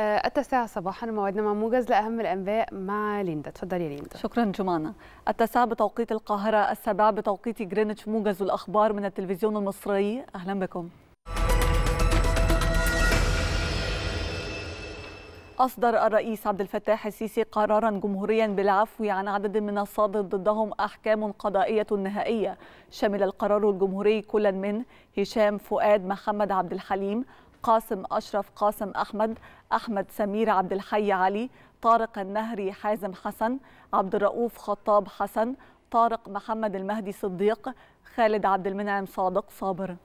آه، التاسعة صباحا موعدنا مع موجز لأهم الأنباء مع ليندا تفضلي يا ليندا شكرا جمانة التاسعة بتوقيت القاهرة السابعة بتوقيت جرينتش موجز والأخبار من التلفزيون المصري أهلا بكم أصدر الرئيس عبد الفتاح السيسي قرارا جمهوريا بالعفو عن عدد من الصادر ضدهم أحكام قضائية نهائية شمل القرار الجمهوري كلا من هشام فؤاد محمد عبد الحليم قاسم أشرف قاسم أحمد أحمد سمير عبد الحي علي طارق النهري حازم حسن عبد الرؤوف خطاب حسن طارق محمد المهدي صديق خالد عبد المنعم صادق صابر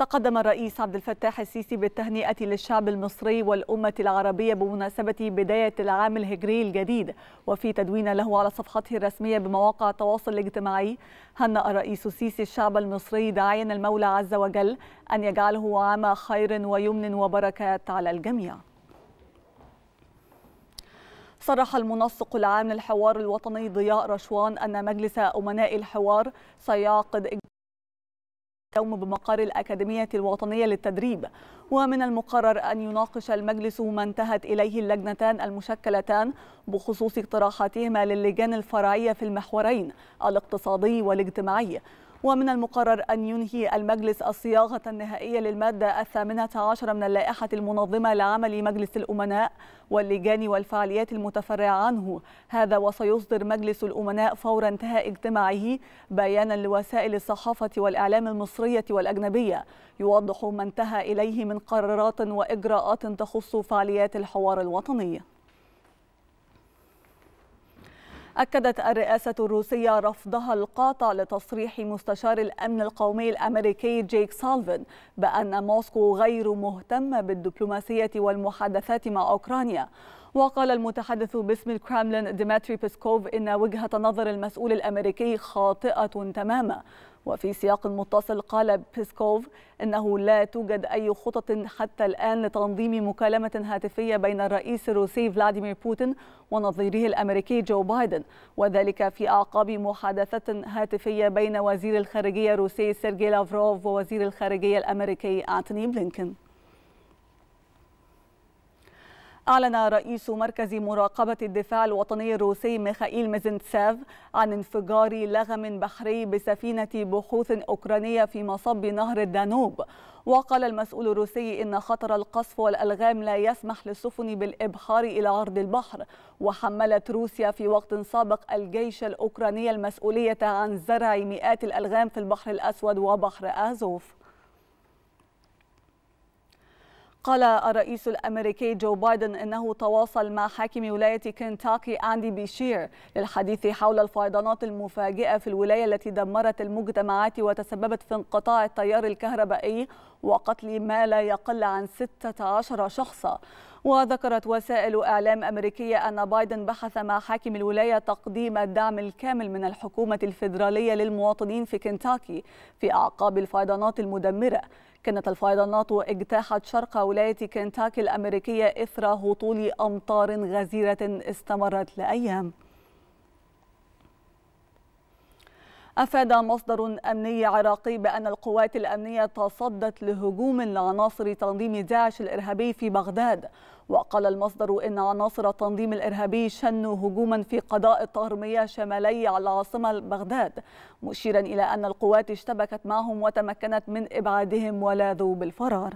تقدم الرئيس عبد الفتاح السيسي بالتهنئة للشعب المصري والأمة العربية بمناسبة بداية العام الهجري الجديد وفي تدوين له على صفحته الرسمية بمواقع التواصل الاجتماعي هنأ الرئيس السيسي الشعب المصري داعيا المولى عز وجل أن يجعله عام خير ويمن وبركات على الجميع صرح المنسق العام للحوار الوطني ضياء رشوان أن مجلس أمناء الحوار سيعقد اليوم بمقر الأكاديمية الوطنية للتدريب ومن المقرر أن يناقش المجلس ما انتهت إليه اللجنتان المشكلتان بخصوص اقتراحاتهما للجان الفرعية في المحورين الاقتصادي والاجتماعي ومن المقرر أن ينهي المجلس الصياغة النهائية للمادة الثامنة عشر من اللائحة المنظمة لعمل مجلس الأمناء واللجان والفعاليات المتفرعة عنه هذا وسيصدر مجلس الأمناء فور انتهاء اجتماعه بيانا لوسائل الصحافة والإعلام المصرية والأجنبية يوضح ما انتهى إليه من قرارات وإجراءات تخص فعاليات الحوار الوطني أكدت الرئاسة الروسية رفضها القاطع لتصريح مستشار الأمن القومي الأمريكي جيك سالفن بأن موسكو غير مهتمة بالدبلوماسية والمحادثات مع أوكرانيا وقال المتحدث باسم الكرملين ديمتري بيسكوف إن وجهة نظر المسؤول الأمريكي خاطئة تماما وفي سياق متصل قال بيسكوف إنه لا توجد أي خطط حتى الآن لتنظيم مكالمة هاتفية بين الرئيس الروسي فلاديمير بوتين ونظيره الأمريكي جو بايدن وذلك في أعقاب محادثة هاتفية بين وزير الخارجية الروسي سيرجي لافروف ووزير الخارجية الأمريكي أنتوني بلينكن أعلن رئيس مركز مراقبة الدفاع الوطني الروسي ميخائيل ميزنتساف عن انفجار لغم بحري بسفينة بحوث أوكرانية في مصب نهر الدانوب وقال المسؤول الروسي إن خطر القصف والألغام لا يسمح للسفن بالإبحار إلى عرض البحر وحملت روسيا في وقت سابق الجيش الأوكراني المسؤولية عن زرع مئات الألغام في البحر الأسود وبحر آزوف قال الرئيس الامريكي جو بايدن انه تواصل مع حاكم ولايه كنتاكي اندي بيشير للحديث حول الفيضانات المفاجئه في الولايه التي دمرت المجتمعات وتسببت في انقطاع التيار الكهربائي وقتل ما لا يقل عن 16 شخصا وذكرت وسائل إعلام أمريكية أن بايدن بحث مع حاكم الولاية تقديم الدعم الكامل من الحكومة الفيدرالية للمواطنين في كنتاكي في أعقاب الفيضانات المدمرة كانت الفيضانات اجتاحت شرق ولاية كنتاكي الأمريكية إثر هطول أمطار غزيرة استمرت لأيام أفاد مصدر أمني عراقي بأن القوات الأمنية تصدت لهجوم لعناصر تنظيم داعش الإرهابي في بغداد وقال المصدر إن عناصر التنظيم الإرهابي شنوا هجوما في قضاء الطهرميه شمالي على العاصمة بغداد مشيرا إلى أن القوات اشتبكت معهم وتمكنت من إبعادهم ولاذوا بالفرار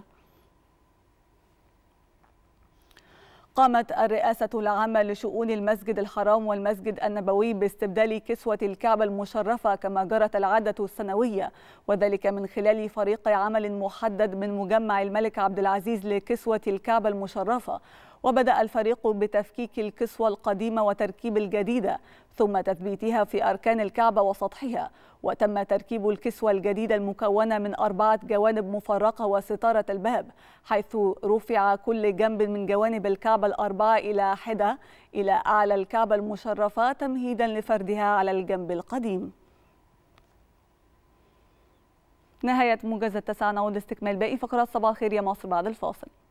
قامت الرئاسة العامة لشؤون المسجد الحرام والمسجد النبوي باستبدال كسوة الكعبة المشرفة كما جرت العادة السنوية وذلك من خلال فريق عمل محدد من مجمع الملك عبد العزيز لكسوة الكعبة المشرفة وبدأ الفريق بتفكيك الكسوة القديمة وتركيب الجديدة ثم تثبيتها في أركان الكعبة وسطحها وتم تركيب الكسوة الجديدة المكونة من أربعة جوانب مفرقة وستارة الباب حيث رفع كل جنب من جوانب الكعبة الأربعة إلى حدة إلى أعلى الكعبة المشرفة تمهيدا لفردها على الجنب القديم نهاية موجز التسعة نعود لاستكمال باقي فقرات صباح خير يا مصر بعد الفاصل